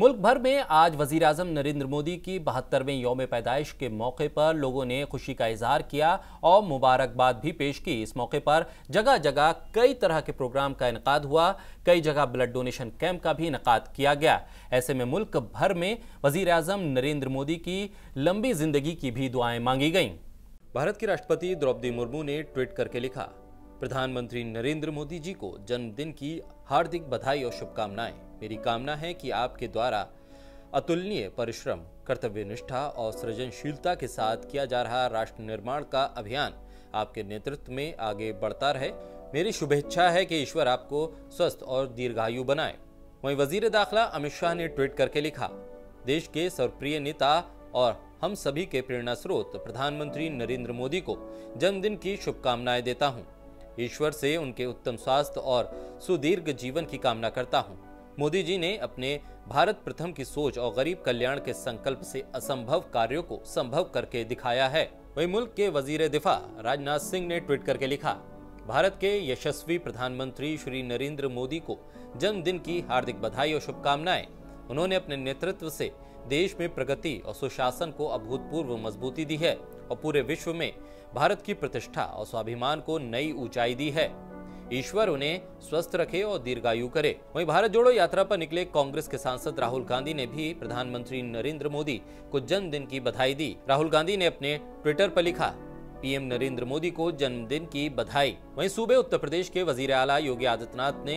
मुल्क भर में आज वजीर अजम नरेंद्र मोदी की बहत्तरवें योम पैदाइश के मौके पर लोगों ने खुशी का इजहार किया और मुबारकबाद भी पेश की इस मौके पर जगह जगह कई तरह के प्रोग्राम का इनका हुआ कई जगह ब्लड डोनेशन कैंप का भी इनका किया गया ऐसे में मुल्क भर में वजीर अजम नरेंद्र मोदी की लंबी जिंदगी की भी दुआएं मांगी गई भारत की राष्ट्रपति द्रौपदी मुर्मू ने ट्वीट करके लिखा प्रधानमंत्री नरेंद्र मोदी जी को जन्मदिन की हार्दिक बधाई और शुभकामनाएं मेरी कामना है कि आपके द्वारा अतुलनीय परिश्रम कर्तव्य निष्ठा और सृजनशीलता के साथ किया जा रहा राष्ट्र निर्माण का अभियान आपके नेतृत्व में आगे बढ़ता रहे मेरी शुभेच्छा है कि ईश्वर आपको स्वस्थ और दीर्घायु बनाए वहीं वजीर दाखिला अमित शाह ने ट्वीट करके लिखा देश के सर्वप्रिय नेता और हम सभी के प्रेरणा स्रोत प्रधानमंत्री नरेंद्र मोदी को जन्मदिन की शुभकामनाएं देता हूं ईश्वर से उनके उत्तम स्वास्थ्य और सुदीर्घ जीवन की कामना करता हूँ मोदी जी ने अपने भारत प्रथम की सोच और गरीब कल्याण के संकल्प से असंभव कार्यों को संभव करके दिखाया है वही मुल्क के वजीर दिफा राजनाथ सिंह ने ट्वीट करके लिखा भारत के यशस्वी प्रधानमंत्री श्री नरेंद्र मोदी को जन्मदिन की हार्दिक बधाई और शुभकामनाएं उन्होंने अपने नेतृत्व से देश में प्रगति और सुशासन को अभूतपूर्व मजबूती दी है और पूरे विश्व में भारत की प्रतिष्ठा और स्वाभिमान को नई ऊंचाई दी है ईश्वर उन्हें स्वस्थ रखे और दीर्घायु करे वहीं भारत जोड़ो यात्रा पर निकले कांग्रेस के सांसद राहुल गांधी ने भी प्रधानमंत्री नरेंद्र मोदी को जन्मदिन की बधाई दी राहुल गांधी ने अपने ट्विटर पर लिखा पीएम नरेंद्र मोदी को जन्मदिन की बधाई वहीं सूबे उत्तर प्रदेश के वजीर आला योगी आदित्यनाथ ने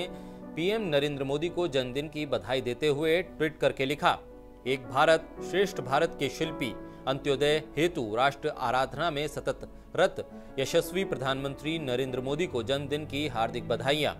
पीएम नरेंद्र मोदी को जन्मदिन की बधाई देते हुए ट्वीट करके लिखा एक भारत श्रेष्ठ भारत के शिल्पी अंत्योदय हेतु राष्ट्र आराधना में सतत रत यशस्वी प्रधानमंत्री नरेंद्र मोदी को जन्मदिन की हार्दिक बधाइयां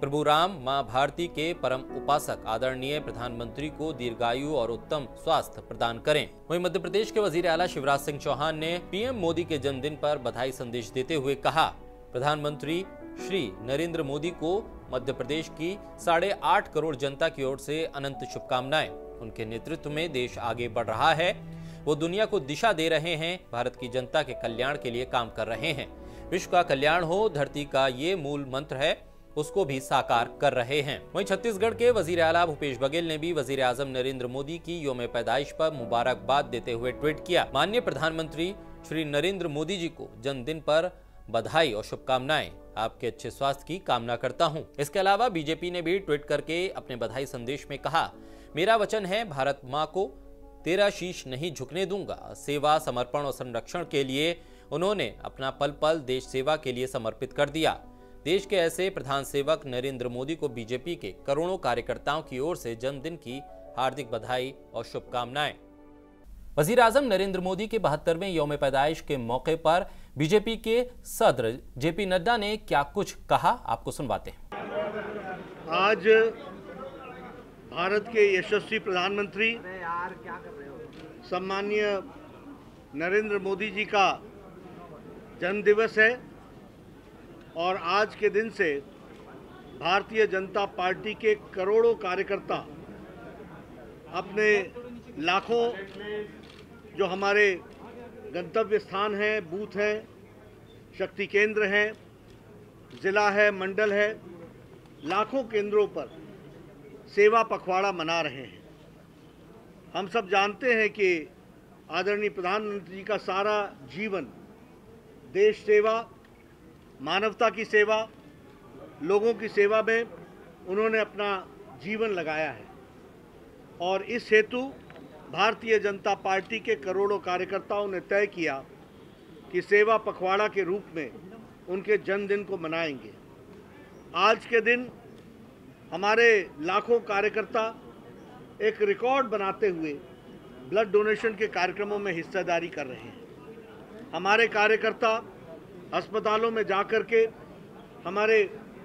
प्रभु राम मां भारती के परम उपासक आदरणीय प्रधानमंत्री को दीर्घायु और उत्तम स्वास्थ्य प्रदान करें वहीं मध्य प्रदेश के वजीर आला शिवराज सिंह चौहान ने पीएम मोदी के जन्मदिन पर बधाई संदेश देते हुए कहा प्रधानमंत्री श्री नरेंद्र मोदी को मध्य प्रदेश की साढ़े आठ करोड़ जनता की ओर से अनंत शुभकामनाएं उनके नेतृत्व में देश आगे बढ़ रहा है वो दुनिया को दिशा दे रहे हैं भारत की जनता के कल्याण के लिए काम कर रहे हैं विश्व का कल्याण हो धरती का ये मूल मंत्र है उसको भी साकार कर रहे हैं वहीं छत्तीसगढ़ के वजीर आला भूपेश बघेल ने भी वजीर आजम नरेंद्र मोदी की योम पैदाइश पर मुबारकबाद देते हुए ट्वीट किया मान्य प्रधानमंत्री श्री नरेंद्र मोदी जी को जन्मदिन पर बधाई और शुभकामनाएं आपके अच्छे स्वास्थ्य की कामना करता हूं। इसके अलावा बीजेपी ने भी ट्वीट करके अपने बधाई संदेश में कहा मेरा वचन है भारत माँ को तेरा शीश नहीं झुकने दूंगा सेवा समर्पण और संरक्षण के लिए उन्होंने अपना पल पल देश सेवा के लिए समर्पित कर दिया देश के ऐसे प्रधान सेवक नरेंद्र मोदी को बीजेपी के करोड़ों कार्यकर्ताओं की ओर से जन्मदिन की हार्दिक बधाई और शुभकामनाएं वजीर आजम नरेंद्र मोदी के बहत्तरवें योम पैदाइश के मौके पर बीजेपी के सदर जेपी नड्डा ने क्या कुछ कहा आपको सुनवाते हैं आज भारत के यशस्वी प्रधानमंत्री सम्मान्य नरेंद्र मोदी जी का जन्मदिवस है और आज के दिन से भारतीय जनता पार्टी के करोड़ों कार्यकर्ता अपने लाखों जो हमारे गंतव्य स्थान हैं बूथ हैं शक्ति केंद्र हैं ज़िला है मंडल है लाखों केंद्रों पर सेवा पखवाड़ा मना रहे हैं हम सब जानते हैं कि आदरणीय प्रधानमंत्री जी का सारा जीवन देश सेवा मानवता की सेवा लोगों की सेवा में उन्होंने अपना जीवन लगाया है और इस हेतु भारतीय जनता पार्टी के करोड़ों कार्यकर्ताओं ने तय किया कि सेवा पखवाड़ा के रूप में उनके जन्मदिन को मनाएंगे आज के दिन हमारे लाखों कार्यकर्ता एक रिकॉर्ड बनाते हुए ब्लड डोनेशन के कार्यक्रमों में हिस्सेदारी कर रहे हैं हमारे कार्यकर्ता अस्पतालों में जा कर के हमारे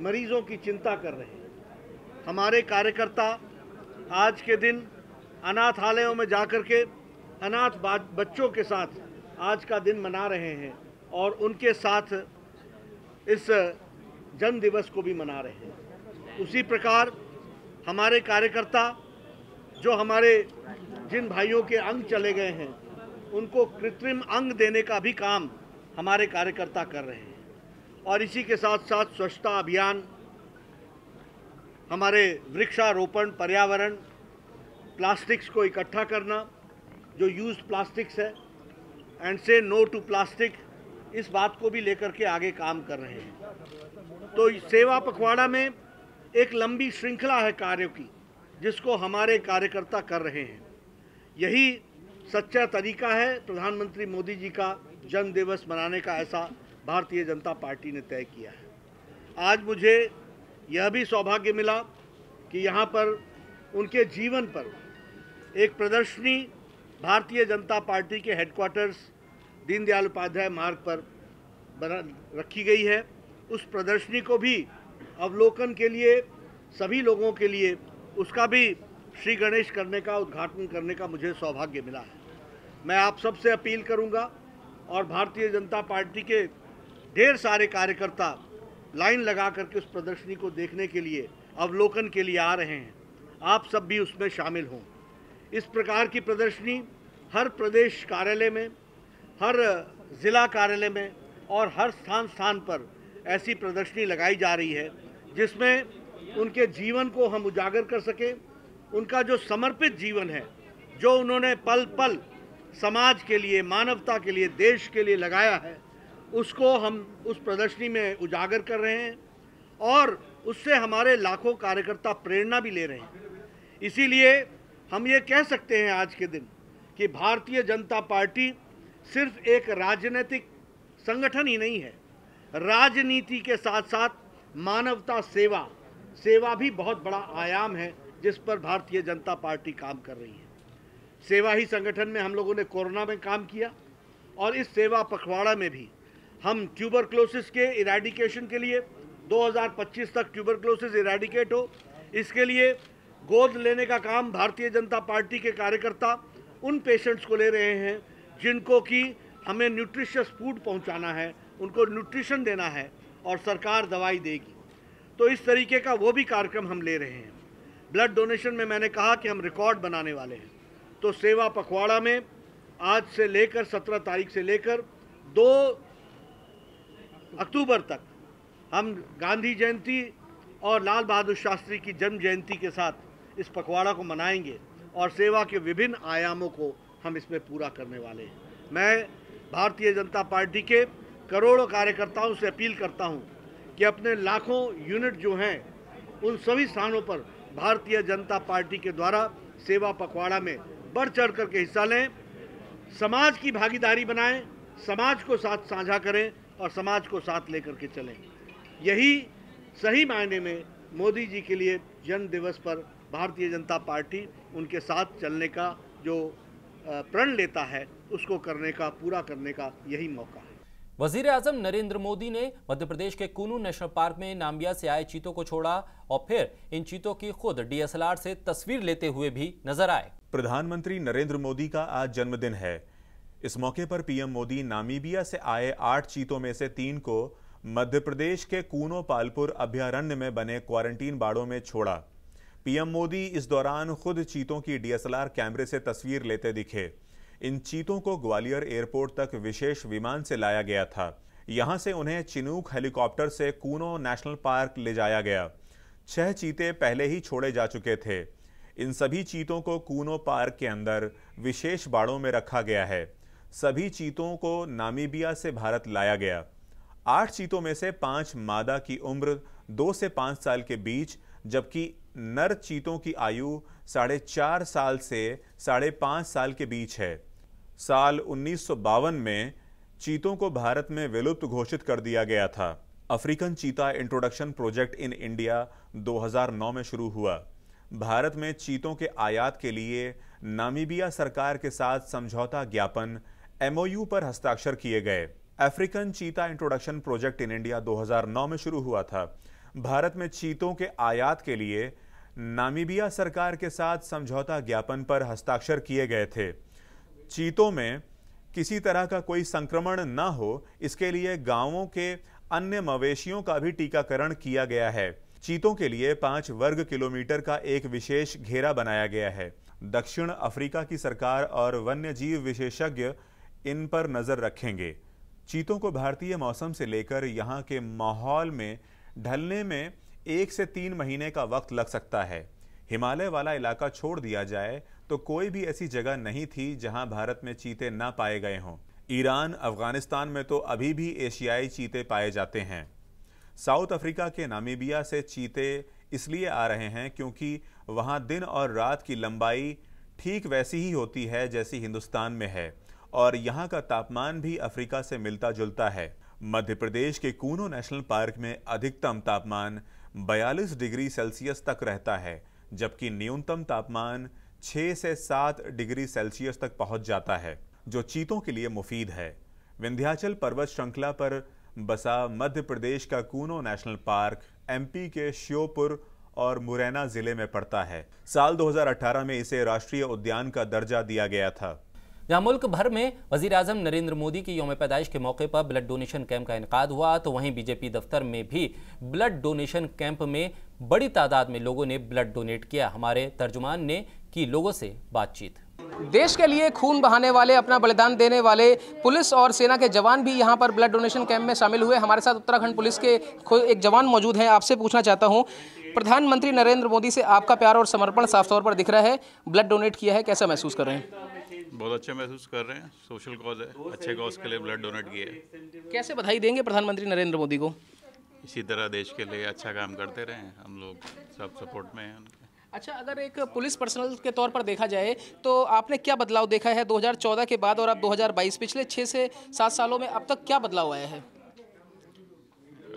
मरीज़ों की चिंता कर रहे हैं हमारे कार्यकर्ता आज के दिन अनाथालयों में जा कर के अनाथ बच्चों के साथ आज का दिन मना रहे हैं और उनके साथ इस जन्म दिवस को भी मना रहे हैं उसी प्रकार हमारे कार्यकर्ता जो हमारे जिन भाइयों के अंग चले गए हैं उनको कृत्रिम अंग देने का भी काम हमारे कार्यकर्ता कर रहे हैं और इसी के साथ साथ स्वच्छता अभियान हमारे वृक्षारोपण पर्यावरण प्लास्टिक्स को इकट्ठा करना जो यूज प्लास्टिक्स है and say no to plastic इस बात को भी लेकर के आगे काम कर रहे हैं तो सेवा पखवाड़ा में एक लंबी श्रृंखला है कार्यों की जिसको हमारे कार्यकर्ता कर रहे हैं यही सच्चा तरीका है प्रधानमंत्री मोदी जी का जन्म दिवस मनाने का ऐसा भारतीय जनता पार्टी ने तय किया है आज मुझे यह भी सौभाग्य मिला कि यहाँ पर उनके जीवन पर एक प्रदर्शनी भारतीय जनता पार्टी के हेडक्वार्टर्स दीनदयाल उपाध्याय मार्ग पर बना रखी गई है उस प्रदर्शनी को भी अवलोकन के लिए सभी लोगों के लिए उसका भी श्री गणेश करने का उद्घाटन करने का मुझे सौभाग्य मिला है मैं आप सबसे अपील करूंगा और भारतीय जनता पार्टी के ढेर सारे कार्यकर्ता लाइन लगा करके उस प्रदर्शनी को देखने के लिए अवलोकन के लिए आ रहे हैं आप सब भी उसमें शामिल हों इस प्रकार की प्रदर्शनी हर प्रदेश कार्यालय में हर ज़िला कार्यालय में और हर स्थान स्थान पर ऐसी प्रदर्शनी लगाई जा रही है जिसमें उनके जीवन को हम उजागर कर सकें उनका जो समर्पित जीवन है जो उन्होंने पल पल समाज के लिए मानवता के लिए देश के लिए लगाया है उसको हम उस प्रदर्शनी में उजागर कर रहे हैं और उससे हमारे लाखों कार्यकर्ता प्रेरणा भी ले रहे हैं इसीलिए हम ये कह सकते हैं आज के दिन कि भारतीय जनता पार्टी सिर्फ एक राजनीतिक संगठन ही नहीं है राजनीति के साथ साथ मानवता सेवा सेवा भी बहुत बड़ा आयाम है जिस पर भारतीय जनता पार्टी काम कर रही है सेवा ही संगठन में हम लोगों ने कोरोना में काम किया और इस सेवा पखवाड़ा में भी हम ट्यूबरक्लोसिस के इराडिकेशन के लिए 2025 तक ट्यूबरक्लोसिस इराडिकेट हो इसके लिए गोद लेने का काम भारतीय जनता पार्टी के कार्यकर्ता उन पेशेंट्स को ले रहे हैं जिनको कि हमें न्यूट्रिशियस फूड पहुंचाना है उनको न्यूट्रिशन देना है और सरकार दवाई देगी तो इस तरीके का वो भी कार्यक्रम हम ले रहे हैं ब्लड डोनेशन में मैंने कहा कि हम रिकॉर्ड बनाने वाले हैं तो सेवा पखवाड़ा में आज से लेकर सत्रह तारीख से लेकर दो अक्टूबर तक हम गांधी जयंती और लाल बहादुर शास्त्री की जन्म जयंती के साथ इस पखवाड़ा को मनाएंगे और सेवा के विभिन्न आयामों को हम इसमें पूरा करने वाले हैं मैं भारतीय जनता पार्टी के करोड़ों कार्यकर्ताओं से अपील करता हूं कि अपने लाखों यूनिट जो हैं उन सभी स्थानों पर भारतीय जनता पार्टी के द्वारा सेवा पखवाड़ा में बढ़ चढ़ करके हिस्सा लें समाज की भागीदारी बनाएं समाज को साथ साझा करें और समाज को साथ लेकर के चलें यही सही मायने में मोदी जी के लिए जन्म दिवस पर भारतीय जनता पार्टी उनके साथ चलने का जो प्रण लेता है उसको करने का पूरा करने का यही मौका है वजीर अजम नरेंद्र मोदी ने मध्य प्रदेश के कुनू नेशनल पार्क में नामबिया से आए चीतों को छोड़ा और फिर इन चीतों की खुद डीएसएलआर से तस्वीर लेते हुए भी नजर आए प्रधानमंत्री नरेंद्र मोदी का आज जन्मदिन है इस मौके पर पीएम मोदी नामीबिया से आए आठ चीतों में से तीन को मध्य प्रदेश के कूनो पालपुर अभ्यारण्य में बने क्वारंटीन बाड़ों में छोड़ा पीएम मोदी इस दौरान खुद चीतों की डीएसएलआर कैमरे से तस्वीर लेते दिखे इन चीतों को ग्वालियर एयरपोर्ट तक विशेष विमान से लाया गया था यहां से उन्हें चिनूक हेलीकॉप्टर से कूनो नेशनल पार्क ले जाया गया छह चीते पहले ही छोड़े जा चुके थे इन सभी चीतों को कूनो पार्क के अंदर विशेष बाड़ों में रखा गया है सभी चीतों को नामीबिया से भारत लाया गया आठ चीतों में से पांच मादा की उम्र दो से पांच साल के बीच जबकि नर चीतों की आयु साढ़े चार साल से साढ़े पाँच साल के बीच है साल उन्नीस में चीतों को भारत में विलुप्त घोषित कर दिया गया था African cheetah introduction project in India 2009 में शुरू हुआ भारत में चीतों के आयात के लिए नामीबिया सरकार के साथ समझौता ज्ञापन एमओयू पर हस्ताक्षर किए गए African cheetah introduction project in India 2009 में शुरू हुआ था भारत में चीतों के आयात के लिए नामीबिया सरकार के साथ समझौता ज्ञापन पर हस्ताक्षर किए गए थे चीतों में किसी तरह का कोई संक्रमण ना हो इसके लिए गांवों के अन्य मवेशियों का भी टीकाकरण किया गया है चीतों के लिए पांच वर्ग किलोमीटर का एक विशेष घेरा बनाया गया है दक्षिण अफ्रीका की सरकार और वन्य जीव विशेषज्ञ इन पर नज़र रखेंगे चीतों को भारतीय मौसम से लेकर यहाँ के माहौल में ढलने में एक से तीन महीने का वक्त लग सकता है हिमालय वाला इलाका छोड़ दिया जाए तो कोई भी ऐसी जगह नहीं थी जहां भारत में चीते ना पाए गए हों ईरान अफगानिस्तान में तो अभी भी एशियाई चीते पाए जाते हैं साउथ अफ्रीका के नामीबिया से चीते इसलिए आ रहे हैं क्योंकि वहाँ दिन और रात की लंबाई ठीक वैसी ही होती है जैसी हिंदुस्तान में है और यहाँ का तापमान भी अफ्रीका से मिलता जुलता है मध्य प्रदेश के कूनो नेशनल पार्क में अधिकतम तापमान 42 डिग्री सेल्सियस तक रहता है जबकि न्यूनतम तापमान 6 से 7 डिग्री सेल्सियस तक पहुंच जाता है जो चीतों के लिए मुफीद है विंध्याचल पर्वत श्रृंखला पर बसा मध्य प्रदेश का कूनो नेशनल पार्क एमपी के श्योपुर और मुरैना जिले में पड़ता है साल 2018 में इसे राष्ट्रीय उद्यान का दर्जा दिया गया था जहां मुल्क भर में वजीर अजम नरेंद्र मोदी की योम पैदाइश के मौके पर ब्लड डोनेशन कैंप का इनका हुआ तो वहीं बीजेपी दफ्तर में भी ब्लड डोनेशन कैंप में बड़ी तादाद में लोगों ने ब्लड डोनेट किया हमारे तर्जुमान ने की लोगों से बातचीत देश के लिए खून बहाने वाले अपना बलिदान देने वाले पुलिस और सेना के जवान भी यहाँ पर ब्लड डोनेशन कैंप में शामिल हुए हमारे साथ उत्तराखंड पुलिस के एक जवान मौजूद हैं आपसे पूछना चाहता हूँ प्रधानमंत्री नरेंद्र मोदी से आपका प्यार और समर्पण साफ तौर पर दिख रहा है ब्लड डोनेट किया है कैसा महसूस कर रहे हैं बहुत अच्छे महसूस कर रहे हैं सोशल कॉज है अच्छे कॉज के लिए ब्लड डोनेट किया है कैसे बधाई देंगे प्रधानमंत्री नरेंद्र मोदी को इसी तरह देश के लिए अच्छा काम करते रहे हम लोग सब सपोर्ट में हैं अच्छा अगर एक पुलिस पर्सनल के तौर पर देखा जाए तो आपने क्या बदलाव देखा है 2014 के बाद और अब 2022 पिछले छः से सात सालों में अब तक क्या बदलाव आया है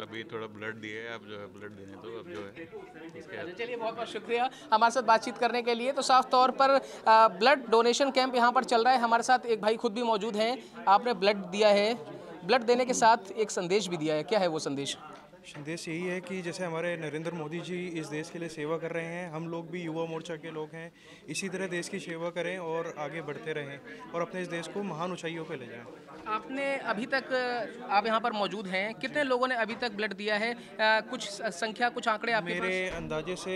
अभी थोड़ा ब्लड दिए अब जो है ब्लड देने तो अब जो है अच्छा, चलिए बहुत बहुत शुक्रिया हमारे साथ बातचीत करने के लिए तो साफ तौर पर ब्लड डोनेशन कैंप यहाँ पर चल रहा है हमारे साथ एक भाई खुद भी मौजूद हैं आपने ब्लड दिया है ब्लड देने के साथ एक संदेश भी दिया है क्या है वो संदेश संदेश यही है कि जैसे हमारे नरेंद्र मोदी जी इस देश के लिए सेवा कर रहे हैं हम लोग भी युवा मोर्चा के लोग हैं इसी तरह देश की सेवा करें और आगे बढ़ते रहें और अपने इस देश को महान ऊंचाइयों पर ले जाएं आपने अभी तक आप यहाँ पर मौजूद हैं कितने लोगों ने अभी तक ब्लड दिया है आ, कुछ संख्या कुछ आंकड़े आप मेरे अंदाजे से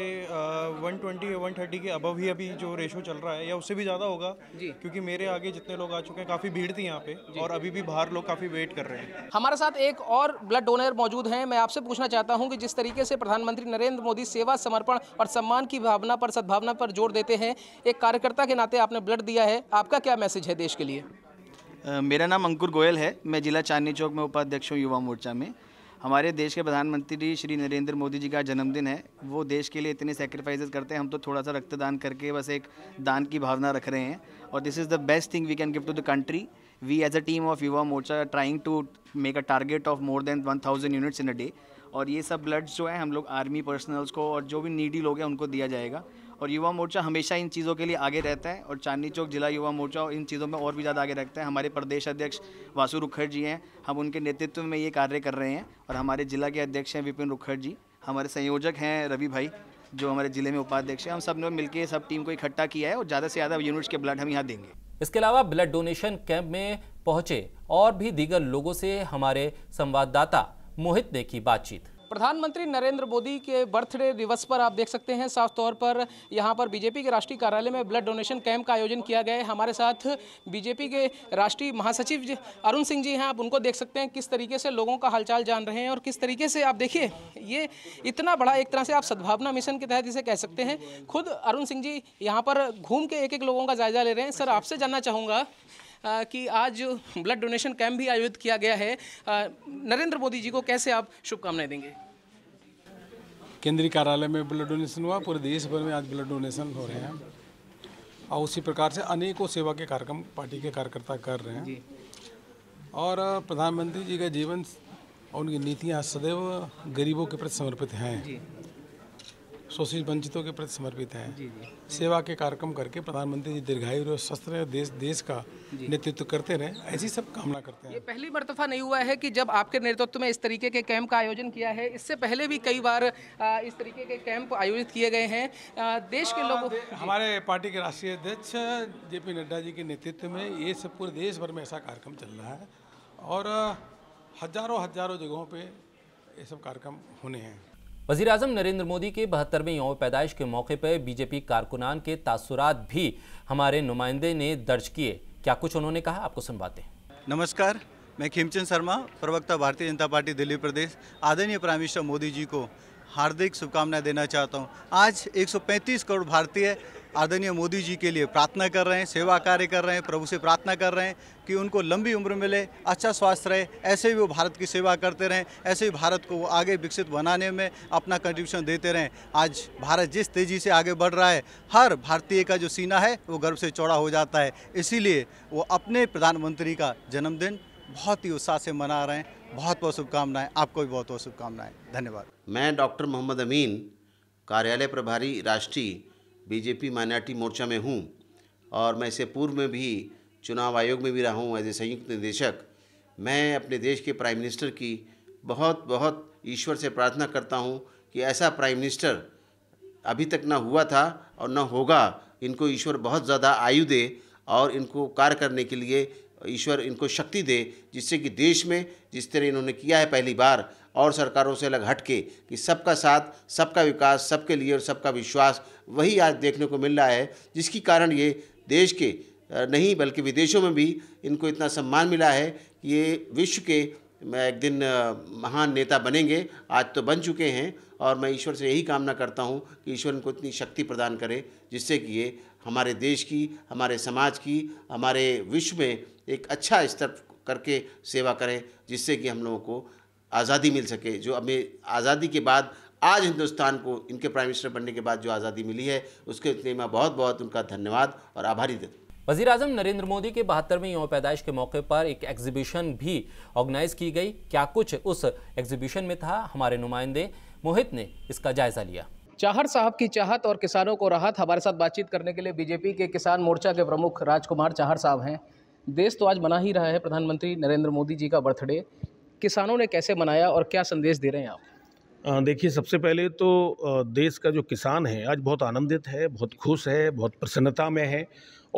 वन ट्वेंटी या वन थर्टी के अबव ही अभी जो रेशो चल रहा है या उससे भी ज़्यादा होगा क्योंकि मेरे आगे जितने लोग आ चुके हैं काफ़ी भीड़ थी यहाँ पे और अभी भी बाहर लोग काफ़ी वेट कर रहे हैं हमारे साथ एक और ब्लड डोनर मौजूद हैं मैं आप आपसे पूछना चाहता हूँ कि जिस तरीके से प्रधानमंत्री नरेंद्र मोदी सेवा समर्पण और सम्मान की भावना पर सद्भावना पर जोर देते हैं एक कार्यकर्ता के नाते आपने ब्लड दिया है आपका क्या मैसेज है देश के लिए मेरा नाम अंकुर गोयल है मैं जिला चांदनी चौक में उपाध्यक्ष हूँ युवा मोर्चा में हमारे देश के प्रधानमंत्री श्री नरेंद्र मोदी जी का जन्मदिन है वो देश के लिए इतने सेक्रीफाइसेस करते हैं हम तो थोड़ा सा रक्तदान करके बस एक दान की भावना रख रहे हैं और this is the best thing we can give to the country we as a team of Yuva Morcha trying to make a target of more than one thousand units in a day और ये सब ब्लड्स जो है हम लोग army personnels को और जो भी नीडी लोग हैं उनको दिया जाएगा और युवा मोर्चा हमेशा इन चीज़ों के लिए आगे रहता है और चांदनी चौक जिला युवा मोर्चा इन चीज़ों में और भी ज़्यादा आगे रखता है हमारे प्रदेश अध्यक्ष वासु रुखर जी हैं हम उनके नेतृत्व में ये कार्य कर रहे हैं और हमारे जिला के अध्यक्ष हैं विपिन रुखर जी हमारे संयोजक हैं रवि भाई जो हमारे ज़िले में उपाध्यक्ष हैं हम सब ने मिलकर सब टीम को इकट्ठा किया है और ज़्यादा से ज़्यादा यूनिट्स के ब्लड हम यहाँ देंगे इसके अलावा ब्लड डोनेशन कैंप में पहुंचे और भी दीगर लोगों से हमारे संवाददाता मोहित ने की बातचीत प्रधानमंत्री नरेंद्र मोदी के बर्थडे दिवस पर आप देख सकते हैं साफ तौर पर यहाँ पर बीजेपी के राष्ट्रीय कार्यालय में ब्लड डोनेशन कैंप का आयोजन किया गया है हमारे साथ बीजेपी के राष्ट्रीय महासचिव अरुण सिंह जी हैं आप उनको देख सकते हैं किस तरीके से लोगों का हालचाल जान रहे हैं और किस तरीके से आप देखिए ये इतना बड़ा एक तरह से आप सद्भावना मिशन के तहत इसे कह सकते हैं खुद अरुण सिंह जी यहाँ पर घूम के एक एक लोगों का जायजा ले रहे हैं सर आपसे जानना चाहूँगा कि आज ब्लड डोनेशन कैंप भी आयोजित किया गया है नरेंद्र मोदी जी को कैसे आप शुभकामनाएं देंगे केंद्रीय कार्यालय में ब्लड डोनेशन हुआ पूरे देश भर में आज ब्लड डोनेशन हो रहे हैं और उसी प्रकार से अनेकों सेवा के कार्यक्रम पार्टी के कार्यकर्ता कर रहे हैं और प्रधानमंत्री जी का जीवन और उनकी नीतियाँ सदैव गरीबों के प्रति समर्पित हैं शोषित वंचितों के प्रति समर्पित हैं सेवा के कार्यक्रम करके प्रधानमंत्री जी दीर्घायु और स्वस्थ रहे देश देश का नेतृत्व करते रहे ऐसी सब कामना करते हैं ये पहली मरतफा नहीं हुआ है कि जब आपके नेतृत्व में इस तरीके के कैंप का आयोजन किया है इससे पहले भी कई बार इस तरीके के कैंप आयोजित किए गए हैं देश के लोग हमारे पार्टी के राष्ट्रीय अध्यक्ष जे नड्डा जी के नेतृत्व में ये सब पूरे देश भर में ऐसा कार्यक्रम चल रहा है और हजारों हजारों जगहों पर ये सब कार्यक्रम होने हैं वजीर अजम नरेंद्र मोदी के बहत्तरवें यौ पैदाइश के मौके पर बीजेपी कारकुनान के तासुरात भी हमारे नुमाइंदे ने दर्ज किए क्या कुछ उन्होंने कहा आपको सुनवाते हैं नमस्कार मैं खेमचंद शर्मा प्रवक्ता भारतीय जनता पार्टी दिल्ली प्रदेश आदरणीय प्राइम मिनिस्टर मोदी जी को हार्दिक शुभकामनाएं देना चाहता हूं। आज 135 करोड़ भारतीय आदरणीय मोदी जी के लिए प्रार्थना कर रहे हैं सेवा कार्य कर रहे हैं प्रभु से प्रार्थना कर रहे हैं कि उनको लंबी उम्र मिले अच्छा स्वास्थ्य रहे ऐसे ही वो भारत की सेवा करते रहें ऐसे ही भारत को वो आगे विकसित बनाने में अपना कंट्रीब्यूशन देते रहें आज भारत जिस तेज़ी से आगे बढ़ रहा है हर भारतीय का जो सीना है वो गर्व से चौड़ा हो जाता है इसीलिए वो अपने प्रधानमंत्री का जन्मदिन बहुत ही उत्साह से मना रहे हैं बहुत बहुत शुभकामनाएं आपको भी बहुत बहुत शुभकामनाएं धन्यवाद मैं डॉक्टर मोहम्मद अमीन कार्यालय प्रभारी राष्ट्रीय बीजेपी माइनॉरिटी मोर्चा में हूँ और मैं इससे पूर्व में भी चुनाव आयोग में भी रहा हूँ एज ए संयुक्त निदेशक मैं अपने देश के प्राइम मिनिस्टर की बहुत बहुत ईश्वर से प्रार्थना करता हूँ कि ऐसा प्राइम मिनिस्टर अभी तक ना हुआ था और ना होगा इनको ईश्वर बहुत ज़्यादा आयु दे और इनको कार्य करने के लिए ईश्वर इनको शक्ति दे जिससे कि देश में जिस तरह इन्होंने किया है पहली बार और सरकारों से अलग हट के कि सबका साथ सबका विकास सबके लिए और सबका विश्वास वही आज देखने को मिल रहा है जिसकी कारण ये देश के नहीं बल्कि विदेशों में भी इनको इतना सम्मान मिला है कि ये विश्व के एक दिन महान नेता बनेंगे आज तो बन चुके हैं और मैं ईश्वर से यही कामना करता हूँ कि ईश्वर इनको इतनी शक्ति प्रदान करे जिससे कि ये हमारे देश की हमारे समाज की हमारे विश्व में एक अच्छा स्तर करके सेवा करें जिससे कि हम लोगों को आज़ादी मिल सके जो हमें आज़ादी के बाद आज हिंदुस्तान को इनके प्राइम मिनिस्टर बनने के बाद जो आज़ादी मिली है उसके लिए मैं बहुत बहुत उनका धन्यवाद और आभारी देता वजीर अजम नरेंद्र मोदी के बहत्तरवें युवा पैदाइश के मौके पर एक एग्जीबिशन भी ऑर्गेनाइज की गई क्या कुछ उस एग्जीबिशन में था हमारे नुमाइंदे मोहित ने इसका जायजा लिया चाहर साहब की चाहत और किसानों को राहत हमारे साथ बातचीत करने के लिए बीजेपी के किसान मोर्चा के प्रमुख राजकुमार चाहर साहब हैं देश तो आज मना ही रहा है प्रधानमंत्री नरेंद्र मोदी जी का बर्थडे किसानों ने कैसे मनाया और क्या संदेश दे रहे हैं आप देखिए सबसे पहले तो देश का जो किसान है आज बहुत आनंदित है बहुत खुश है बहुत प्रसन्नता में है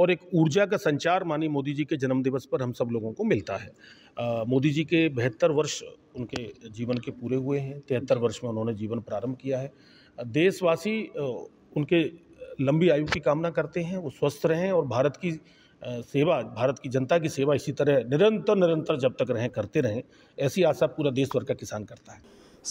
और एक ऊर्जा का संचार मानी मोदी जी के जन्मदिवस पर हम सब लोगों को मिलता है मोदी जी के बहत्तर वर्ष उनके जीवन के पूरे हुए हैं तिहत्तर वर्ष में उन्होंने जीवन प्रारंभ किया है देशवासी उनके लंबी आयु की कामना करते हैं वो स्वस्थ रहें और भारत की सेवा भारत की जनता की सेवा इसी तरह निरंतर निरंतर जब तक रहें करते रहें ऐसी आशा पूरा देश भर का किसान करता है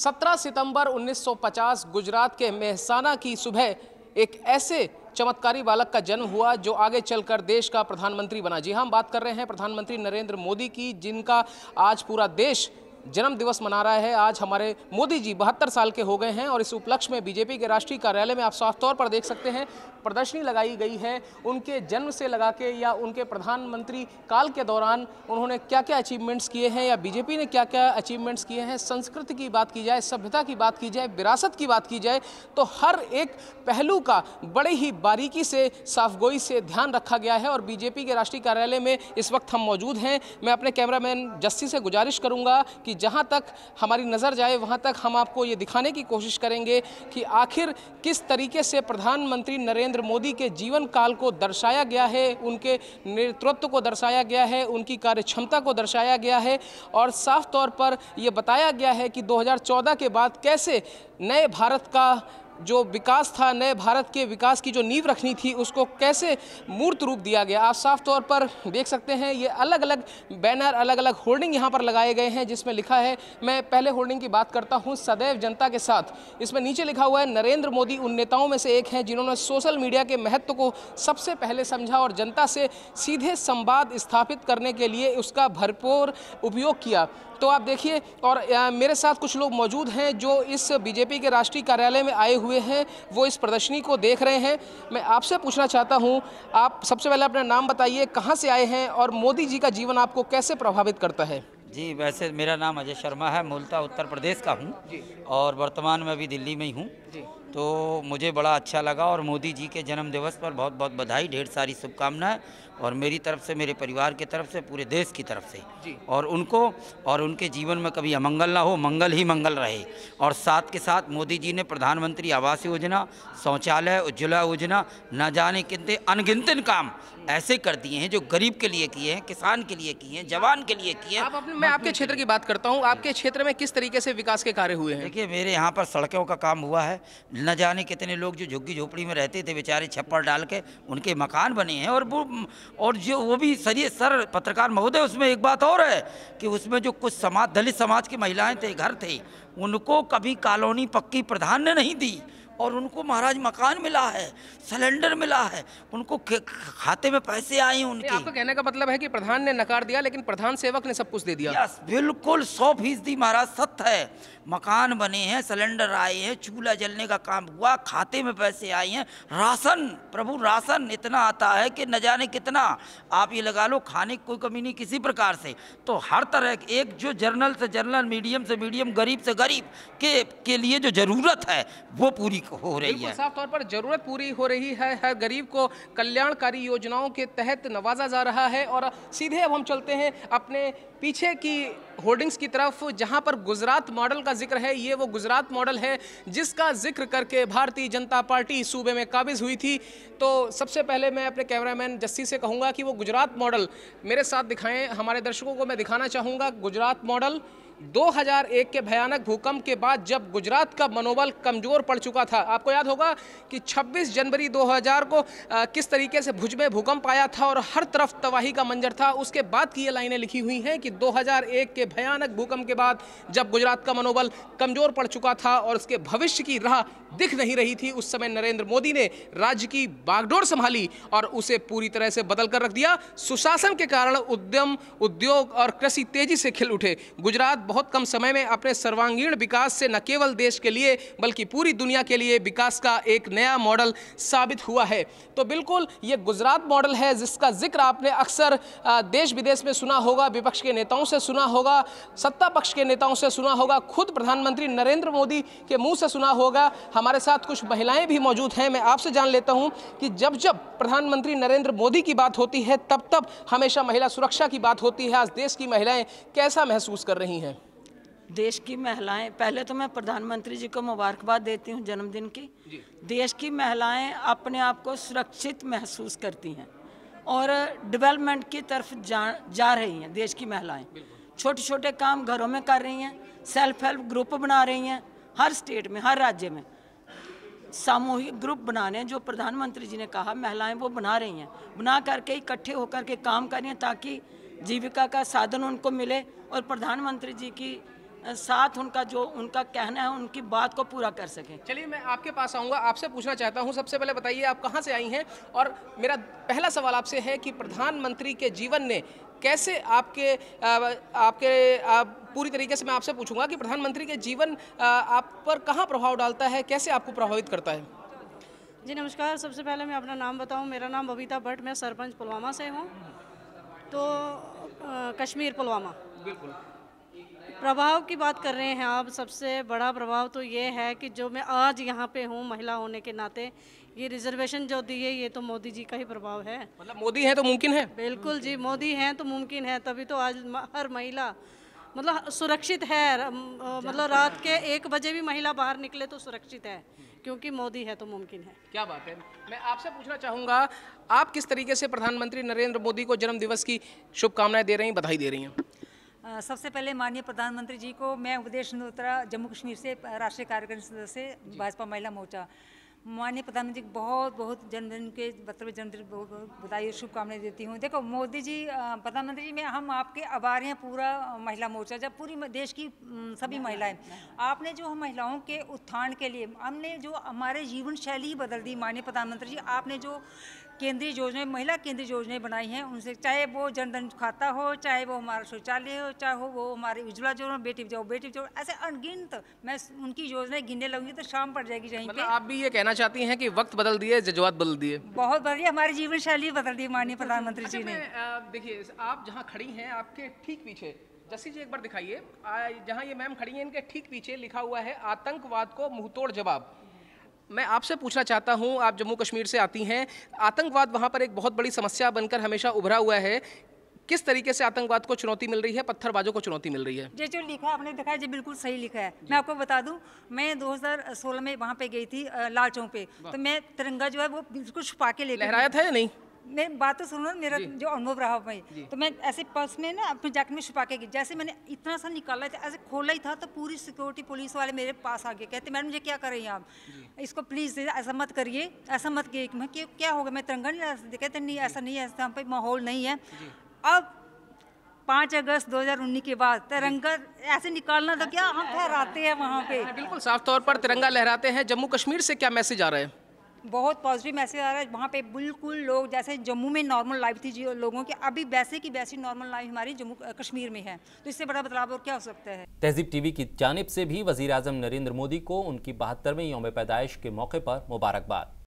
17 सितंबर 1950 गुजरात के मेहसाना की सुबह एक ऐसे चमत्कारी बालक का जन्म हुआ जो आगे चलकर देश का प्रधानमंत्री बना जी हाँ हम बात कर रहे हैं प्रधानमंत्री नरेंद्र मोदी की जिनका आज पूरा देश जन्म दिवस मना रहा है आज हमारे मोदी जी बहत्तर साल के हो गए हैं और इस उपलक्ष्य में बीजेपी के राष्ट्रीय कार्यालय में आप साफ तौर पर देख सकते हैं प्रदर्शनी लगाई गई है उनके जन्म से लगा के या उनके प्रधानमंत्री काल के दौरान उन्होंने क्या क्या अचीवमेंट्स किए हैं या बीजेपी ने क्या क्या अचीवमेंट्स किए हैं संस्कृति की बात की जाए सभ्यता की बात की जाए विरासत की बात की जाए तो हर एक पहलू का बड़े ही बारीकी से साफगोई से ध्यान रखा गया है और बीजेपी के राष्ट्रीय कार्यालय में इस वक्त हम मौजूद हैं मैं अपने कैमरामैन जस्सी से गुजारिश करूंगा कि जहां तक हमारी नज़र जाए वहां तक हम आपको ये दिखाने की कोशिश करेंगे कि आखिर किस तरीके से प्रधानमंत्री नरेंद्र नरेंद्र मोदी के जीवन काल को दर्शाया गया है उनके नेतृत्व को दर्शाया गया है उनकी कार्य क्षमता को दर्शाया गया है और साफ तौर पर यह बताया गया है कि 2014 के बाद कैसे नए भारत का जो विकास था नए भारत के विकास की जो नींव रखनी थी उसको कैसे मूर्त रूप दिया गया आप साफ तौर पर देख सकते हैं ये अलग अलग बैनर अलग अलग होर्डिंग यहाँ पर लगाए गए हैं जिसमें लिखा है मैं पहले होर्डिंग की बात करता हूँ सदैव जनता के साथ इसमें नीचे लिखा हुआ है नरेंद्र मोदी उन नेताओं में से एक हैं जिन्होंने सोशल मीडिया के महत्व को सबसे पहले समझा और जनता से सीधे संवाद स्थापित करने के लिए उसका भरपूर उपयोग किया तो आप देखिए और मेरे साथ कुछ लोग मौजूद हैं जो इस बीजेपी के राष्ट्रीय कार्यालय में आए हुए हैं वो इस प्रदर्शनी को देख रहे हैं मैं आपसे पूछना चाहता हूँ आप सबसे पहले अपना नाम बताइए कहाँ से आए हैं और मोदी जी का जीवन आपको कैसे प्रभावित करता है जी वैसे मेरा नाम अजय शर्मा है मूलतः उत्तर प्रदेश का हूँ और वर्तमान में अभी दिल्ली में ही हूँ तो मुझे बड़ा अच्छा लगा और मोदी जी के जन्म दिवस पर बहुत बहुत बधाई ढेर सारी शुभकामनाएं और मेरी तरफ से मेरे परिवार की तरफ से पूरे देश की तरफ से और उनको और उनके जीवन में कभी अमंगल ना हो मंगल ही मंगल रहे और साथ के साथ मोदी जी ने प्रधानमंत्री आवास योजना शौचालय उज्ज्वला योजना न जाने कितने अनगिनत काम ऐसे कर दिए हैं जो गरीब के लिए किए हैं किसान के लिए किए हैं जवान के लिए किए आप मैं आपके क्षेत्र की बात करता हूँ आपके क्षेत्र में किस तरीके से विकास के कार्य हुए हैं देखिए मेरे यहाँ पर सड़कों का काम हुआ है न जाने कितने लोग जो झुग्गी झोपड़ी में रहते थे बेचारे छप्पर डाल के उनके मकान बने हैं और वो और जो वो भी सर सर पत्रकार महोदय उसमें एक बात और है कि उसमें जो कुछ समाज दलित समाज की महिलाएं थे घर थे उनको कभी कॉलोनी पक्की प्रधान ने नहीं दी और उनको महाराज मकान मिला है सिलेंडर मिला है उनको खाते में पैसे आए उनके आपका कहने का मतलब है कि प्रधान ने नकार दिया लेकिन प्रधान सेवक ने सब कुछ दे दिया यस बिल्कुल सौ फीसदी महाराज सत्य है मकान बने हैं सिलेंडर आए हैं चूल्हा जलने का काम हुआ खाते में पैसे आए हैं राशन प्रभु राशन इतना आता है कि न जाने कितना आप ये लगा लो खाने की कोई कमी नहीं किसी प्रकार से तो हर तरह एक जो जर्नल से जर्नल मीडियम से मीडियम गरीब से गरीब के के लिए जो ज़रूरत है वो पूरी ठीक हो रही है साफ तौर पर जरूरत पूरी हो रही है हर गरीब को कल्याणकारी योजनाओं के तहत नवाजा जा रहा है और सीधे अब हम चलते हैं अपने पीछे की होर्डिंग्स की तरफ जहां पर गुजरात मॉडल का जिक्र है ये वो गुजरात मॉडल है जिसका जिक्र करके भारतीय जनता पार्टी सूबे में काबिज हुई थी तो सबसे पहले मैं अपने कैमरामैन जस्सी से कहूँगा कि वो गुजरात मॉडल मेरे साथ दिखाएं हमारे दर्शकों को मैं दिखाना चाहूँगा गुजरात मॉडल 2001 के भयानक भूकंप के बाद जब गुजरात का मनोबल कमज़ोर पड़ चुका था आपको याद होगा कि 26 जनवरी 2000 को आ, किस तरीके से भुज में भूकंप आया था और हर तरफ तबाही का मंजर था उसके बाद की ये लाइनें लिखी हुई हैं कि 2001 के भयानक भूकंप के बाद जब गुजरात का मनोबल कमज़ोर पड़ चुका था और उसके भविष्य की राह दिख नहीं रही थी उस समय नरेंद्र मोदी ने राज्य की बागडोर संभाली और उसे पूरी तरह से बदल कर रख दिया सुशासन के कारण उद्यम उद्योग और कृषि तेजी से खिल उठे गुजरात बहुत कम समय में अपने सर्वांगीण विकास से न केवल देश के लिए बल्कि पूरी दुनिया के लिए विकास का एक नया मॉडल साबित हुआ है तो बिल्कुल ये गुजरात मॉडल है जिसका जिक्र आपने अक्सर देश विदेश में सुना होगा विपक्ष के नेताओं से सुना होगा सत्ता पक्ष के नेताओं से सुना होगा खुद प्रधानमंत्री नरेंद्र मोदी के मुँह से सुना होगा हमारे साथ कुछ महिलाएं भी मौजूद हैं मैं आपसे जान लेता हूँ कि जब जब प्रधानमंत्री नरेंद्र मोदी की बात होती है तब तब हमेशा महिला सुरक्षा की बात होती है आज देश की महिलाएं कैसा महसूस कर रही हैं देश की महिलाएं पहले तो मैं प्रधानमंत्री जी को मुबारकबाद देती हूं जन्मदिन की देश की महिलाएं अपने आप को सुरक्षित महसूस करती हैं और डेवलपमेंट की तरफ जा जा रही हैं देश की महिलाएं छोटे छोटे काम घरों में कर रही हैं सेल्फ हेल्प ग्रुप बना रही हैं हर स्टेट में हर राज्य में सामूहिक ग्रुप बनाने जो प्रधानमंत्री जी ने कहा महिलाएं वो बना रही हैं बना करके इकट्ठे होकर के काम करें ताकि जीविका का साधन उनको मिले और प्रधानमंत्री जी की साथ उनका जो उनका कहना है उनकी बात को पूरा कर सकें चलिए मैं आपके पास आऊँगा आपसे पूछना चाहता हूँ सबसे पहले बताइए आप कहाँ से आई हैं और मेरा पहला सवाल आपसे है कि प्रधानमंत्री के जीवन ने कैसे आपके आ, आपके आप पूरी तरीके से मैं आपसे पूछूंगा कि प्रधानमंत्री के जीवन आ, आप पर कहाँ प्रभाव डालता है कैसे आपको प्रभावित करता है जी नमस्कार सबसे पहले मैं अपना नाम बताऊं मेरा नाम बबीता भट्ट मैं सरपंच पुलवामा से हूं तो आ, कश्मीर पुलवामा बिल्कुल प्रभाव की बात कर रहे हैं आप सबसे बड़ा प्रभाव तो ये है कि जो मैं आज यहाँ पे हूँ महिला होने के नाते ये रिजर्वेशन जो दी है ये तो मोदी जी का ही प्रभाव है मतलब मोदी है तो मुमकिन है बिल्कुल जी मोदी हैं तो मुमकिन है तभी तो आज हर महिला मतलब सुरक्षित है मतलब रात के एक बजे भी महिला बाहर निकले तो सुरक्षित है क्योंकि मोदी है तो मुमकिन है क्या बात है मैं आपसे पूछना चाहूँगा आप किस तरीके से प्रधानमंत्री नरेंद्र मोदी को जन्मदिवस की शुभकामनाएं दे रही हैं बधाई दे रही हैं सबसे पहले माननीय प्रधानमंत्री जी को मैं उपदेश नोत्रा जम्मू कश्मीर से राष्ट्रीय कार्यक्रम सदस्य भाजपा महिला मोर्चा माननीय प्रधानमंत्री बहुत बहुत जन्मदिन के बहत्तरवें मतलब जन्मदिन बधाई और शुभकामनाएं देती हूँ देखो मोदी जी प्रधानमंत्री जी मैं हम आपके आभार हैं पूरा महिला मोर्चा जब पूरी देश की सभी महिलाएं आपने जो हम महिलाओं के उत्थान के लिए हमने जो हमारे जीवन शैली ही बदल दी माननीय प्रधानमंत्री जी आपने जो केंद्रीय योजनाएं महिला केंद्रीय योजनाएं बनाई हैं उनसे चाहे वो जनधन खाता हो चाहे वो हमारा शौचालय हो चाहे हो वो हमारी उज्ज्वला योजना बेटी बचाओ बेटी बचाओ ऐसे अनगिनत मैं उनकी योजनाएं गिनने लगूंगी तो शाम पड़ जाएगी जहीं मतलब आप भी ये कहना चाहती हैं कि वक्त बदल दिए जज्बात बदल दिए बहुत बदल दिए हमारी जीवन शैली बदल दी माननीय अच्छा, प्रधानमंत्री जी अच्छा, ने देखिए आप जहाँ खड़ी हैं आपके ठीक पीछे जस्सी जी एक बार दिखाइए जहाँ ये मैम खड़ी हैं इनके ठीक पीछे लिखा हुआ है आतंकवाद को मुंहतोड़ जवाब मैं आपसे पूछना चाहता हूं आप जम्मू कश्मीर से आती हैं आतंकवाद वहां पर एक बहुत बड़ी समस्या बनकर हमेशा उभरा हुआ है किस तरीके से आतंकवाद को चुनौती मिल रही है पत्थरबाजों को चुनौती मिल रही है जी जो लिखा आपने दिखाया जी बिल्कुल सही लिखा है मैं आपको बता दूं मैं 2016 में वहां पे गई थी लाल चौक पे तो मैं तिरंगा जो है वो बिल्कुल छुपा के ले लहराया था या नहीं मैं बात तो सुनो मेरा जो अनुभव रहा भाई तो मैं ऐसे पर्स में ना अपने जैकेट में छुपा के गई जैसे मैंने इतना सा निकाला था ऐसे खोला ही था तो पूरी सिक्योरिटी पुलिस वाले मेरे पास आ गए कहते मैडम ये क्या कर रही हैं आप इसको प्लीज़ ऐसा मत करिए ऐसा मत किए मैं कि क्या होगा मैं तिरंगा नहीं कहते नहीं ऐसा नहीं है ऐसा माहौल नहीं है अब पाँच अगस्त 2019 के बाद तिरंगा ऐसे निकालना था क्या हम फहराते हैं वहाँ पे बिल्कुल साफ तौर पर तिरंगा लहराते हैं जम्मू कश्मीर से क्या मैसेज आ रहा है बहुत पॉजिटिव मैसेज आ रहा है वहाँ पे बिल्कुल लोग जैसे जम्मू में नॉर्मल लाइफ थी जी लोगों की अभी वैसे की वैसी नॉर्मल लाइफ हमारी जम्मू कश्मीर में है तो इससे बड़ा बदलाव और क्या हो सकता है तहजीब टीवी की जानब से भी वजी नरेंद्र मोदी को उनकी बहत्तरवें योम पैदाइश के मौके पर मुबारकबाद